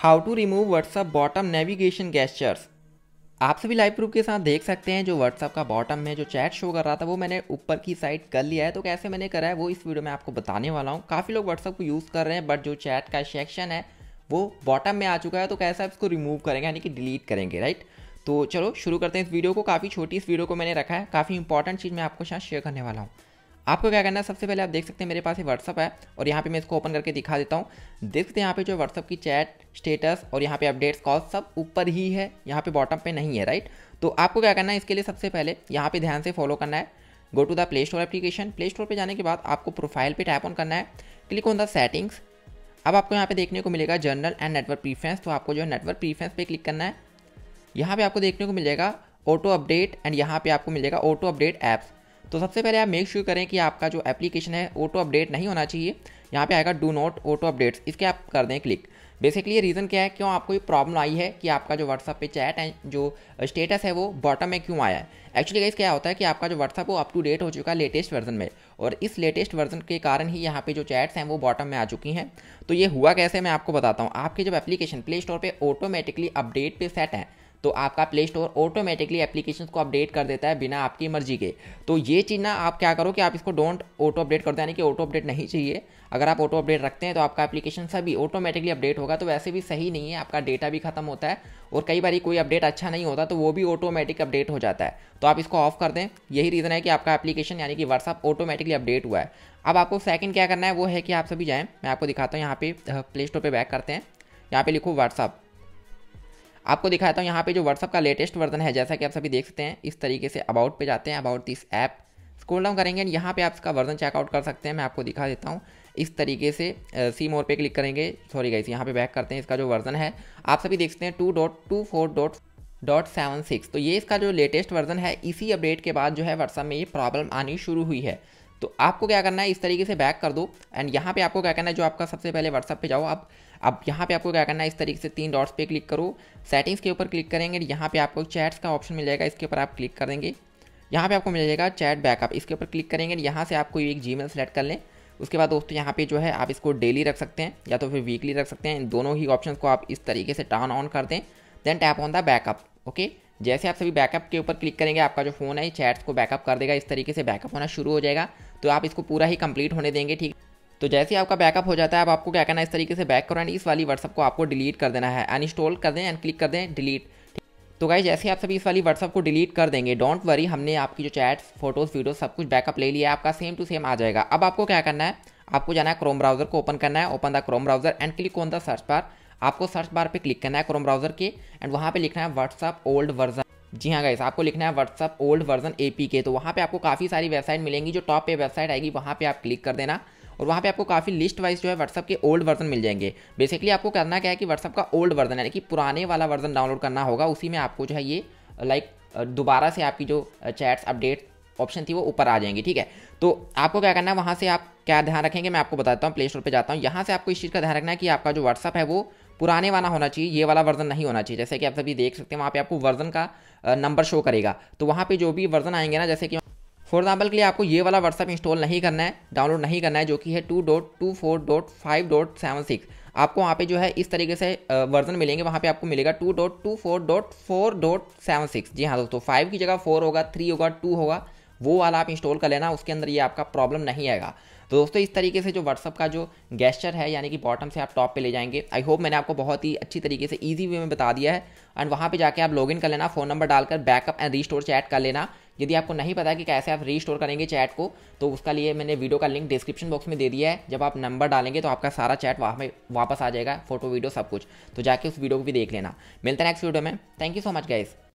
how to remove WhatsApp bottom navigation gestures आप सभी live proof के साथ देख सकते हैं जो व्हाट्सअप का बॉटम में जो चैट शो कर रहा था वो मैंने ऊपर की साइड कर लिया है तो कैसे मैंने करा है वो इस वीडियो में आपको बताने वाला हूँ काफ़ी लोग व्हाट्सअप को यूज़ कर रहे हैं बट जो चैट का सेक्शन है वो बॉटम में आ चुका है तो कैसे आप इसको रिमूव करेंगे यानी कि डिलीट करेंगे राइट तो चलो शुरू करते हैं इस वीडियो को काफ़ी छोटी इस वीडियो को मैंने रखा है काफ़ी इंपॉर्टेंट चीज़ मैं आपको शायद शेयर करने वाला हूँ आपको क्या करना है सबसे पहले आप देख सकते हैं मेरे पास ये व्हाट्सअप है और यहाँ पे मैं इसको ओपन करके दिखा देता हूँ देख सकते हैं यहाँ पे जो व्हाट्सअप की चैट स्टेटस और यहाँ पे अपडेट्स कॉल सब ऊपर ही है यहाँ पे बॉटम पे नहीं है राइट तो आपको क्या करना है इसके लिए सबसे पहले यहाँ पे ध्यान से फॉलो करना है go to the play store application play store पर जाने के बाद आपको प्रोफाइल पर टैप ऑन करना है क्लिक ऑन द सेटिंग्स अब आपको यहाँ पे देखने को मिलेगा जर्नल एंड नेटवर्क प्रीफ्रेंस तो आपको जो है नेटवर्क प्रीफ्रेंस पे क्लिक करना है यहाँ पे आपको देखने को मिलेगा ऑटो अपडेट एंड यहाँ पे आपको मिलेगा ऑटो अपडेट ऐप्स तो सबसे पहले आप मेक श्योर sure करें कि आपका जो एप्लीकेशन है ऑटो अपडेट नहीं होना चाहिए यहाँ पे आएगा डू नॉट ऑटो अपडेट्स इसके आप कर दें क्लिक बेसिकली ये रीज़न क्या है क्यों आपको ये प्रॉब्लम आई है कि आपका जो व्हाट्सअप पे चैट है जो स्टेटस है वो बॉटम में क्यों आया है एक्चुअली गाइस क्या होता है कि आपका जो व्हाट्सअप वो अप टू डेट हो चुका है लेटेस्ट वर्जन में और इस लेटेस्ट वर्जन के कारण ही यहाँ पे जो चैट्स हैं वो बॉटम में आ चुकी हैं तो ये हुआ कैसे मैं आपको बताता हूँ आपके जब एप्लीकेशन प्ले स्टोर पर ऑटोमेटिकली अपडेट पर सेट हैं तो आपका प्ले स्टोर ऑटोमेटिकली एप्लीकेशन को अपडेट कर देता है बिना आपकी मर्जी के तो ये चीज़ ना आप क्या करो कि आप इसको डोंट ऑटो अपडेट करते यानी कि ऑटो अपडेट नहीं चाहिए अगर आप ऑटो अपडेट रखते हैं तो आपका एप्लीकेशन सभी ऑटोमेटिकली अपडेट होगा तो वैसे भी सही नहीं है आपका डेटा भी खत्म होता है और कई बार कोई अपडेट अच्छा नहीं होता तो वो भी ऑटोमेटिक अपडेट हो जाता है तो आप इसको ऑफ कर दें यही रीज़न है कि आपका एप्लीकेशन यानी कि व्हाट्सअप ऑटोमेटिकली अपडेट हुआ है अब आपको सेकंड क्या करना है वो है कि आप सभी जाएँ मैं आपको दिखाता हूँ यहाँ पे प्ले स्टोर पर बैक करते हैं यहाँ पे लिखो व्हाट्सअप आपको दिखाता हूँ यहाँ पे जो व्हाट्सअप का लेटेस्ट वर्जन है जैसा कि आप सभी देख सकते हैं इस तरीके से अबाउट पे जाते हैं about this app scroll down करेंगे यहाँ पे आप इसका वर्जन चेकआउट कर सकते हैं मैं आपको दिखा देता हूँ इस तरीके से सी मोर पे क्लिक करेंगे सॉरी गाइस यहाँ पे बैक करते हैं इसका जो वर्जन है आप सभी देख सकते हैं two dot two four dot dot seven six तो ये इसका जो लेटेस्ट वर्जन है इसी अपडेट के बाद जो है व्हाट्सअप में ये प्रॉब्लम आनी शुरू हुई है तो आपको क्या करना है इस तरीके से बैक कर दो एंड यहाँ पे आपको क्या करना है जो आपका सबसे पहले व्हाट्सअप पे जाओ आप अब यहाँ पे आपको क्या करना है इस तरीके से तीन डॉट्स पे क्लिक करो सेटिंग्स के ऊपर क्लिक करेंगे यहाँ पे आपको चैट्स का ऑप्शन मिल जाएगा इसके ऊपर आप क्लिक कर देंगे यहाँ पे आपको मिल जाएगा चैट बैकअप इसके ऊपर क्लिक करेंगे यहाँ से आपको एक जी सेलेक्ट कर लें उसके बाद दोस्तों यहाँ पे जो है आप इसको डेली रख सकते हैं या तो फिर वीकली रख सकते हैं इन दोनों ही ऑप्शन को आप इस तरीके से टर्न ऑन कर दें then tap on the backup okay जैसे आप सभी बैकअप के ऊपर क्लिक करेंगे आपका जो फ़ोन है ये चैट्स को बैकअप कर देगा इस तरीके से बैकअप होना शुरू हो जाएगा तो आप इसको पूरा ही कंप्लीट होने देंगे ठीक तो जैसे ही आपका बैकअप हो जाता है अब आपको क्या करना है इस तरीके से बैक करो एंड इस वाली व्हाट्सअप को आपको डिलीट कर देना है अनइंस्टॉल कर दें एंड क्लिक कर दें डिलीट तो गाइज जैसे आप सभी इस वाली व्हाट्सअप को डिलीट कर देंगे डोंट वरी हमने आपकी जो चैट्स फोटोज़ वीडियो सब कुछ बैकअप ले लिया है आपका सेम टू सेम आ जाएगा अब आपको क्या करना है आपको जाना है क्रोम ब्राउजर को ओपन करना है open the Chrome browser and click on the search bar आपको सर्च बार पे क्लिक करना है क्रोम ब्राउजर के एंड वहाँ पे लिखना है व्हाट्सअप ओल्ड वर्जन जी हाँ गाइस आपको लिखना है व्हाट्सअप ओल्ड वर्जन ए के तो वहाँ पे आपको काफ़ी सारी वेबसाइट मिलेंगी जो टॉप पे वेबसाइट आएगी वहाँ पे आप क्लिक कर देना और वहाँ पे आपको काफ़ी लिस्ट वाइज जो है व्हाट्सअप के ओल्ड वर्जन मिल जाएंगे बेसिकली आपको करना क्या है कि व्हाट्सअप का ओल्ड वर्जन यानी कि पुराने वाला वर्जन डाउनलोड करना होगा उसी में आपको जो है ये लाइक दोबारा से आपकी जो चैट्स अपडेट ऑप्शन थी वो ऊपर आ जाएंगी ठीक है तो आपको क्या करना है वहाँ से आप क्या ध्यान रखेंगे मैं आपको बताता हूँ प्ले स्टोर पर जाता हूँ यहाँ से आपको इस चीज़ का ध्यान रखना है कि आपका जो व्हाट्सअप है वो पुराने वाला होना चाहिए ये वाला वर्जन नहीं होना चाहिए जैसे कि आप सभी देख सकते हैं वहाँ पे आपको वर्जन का नंबर शो करेगा तो वहाँ पे जो भी वर्जन आएंगे ना जैसे कि फॉर एग्जाम्पल के लिए आपको ये वाला व्हाट्सअप इंस्टॉल नहीं करना है डाउनलोड नहीं करना है जो कि है two dot two four dot five dot seven six आपको वहाँ पे जो है इस तरीके से वर्जन मिलेंगे वहाँ पे आपको मिलेगा two dot two four dot four dot seven six जी हाँ दोस्तों फाइव की जगह फोर होगा थ्री होगा टू होगा वो वाला आप इंस्टॉल कर लेना उसके अंदर ये आपका प्रॉब्लम नहीं आएगा तो दोस्तों इस तरीके से जो व्हाट्सअप का जो गेस्चर है यानी कि बॉटम से आप टॉप पे ले जाएंगे आई होप मैंने आपको बहुत ही अच्छी तरीके से ईजी वे में बता दिया है एंड वहाँ पे जाके आप लॉगिन कर लेना फ़ोन नंबर डालकर बैकअप एंड रीस्टोर चैट कर लेना यदि आपको नहीं पता कि कैसे आप रीस्टोर करेंगे चैट को तो उसका लिए मैंने वीडियो का लिंक डिस्क्रिप्शन बॉक्स में दे दिया है जब आप नंबर डालेंगे तो आपका सारा चैट वहाँ में वापस आ जाएगा फोटो वीडियो सब कुछ तो जाके उस वीडियो को भी देख लेना मिलता है नेक्स्ट वीडियो में thank you so much guys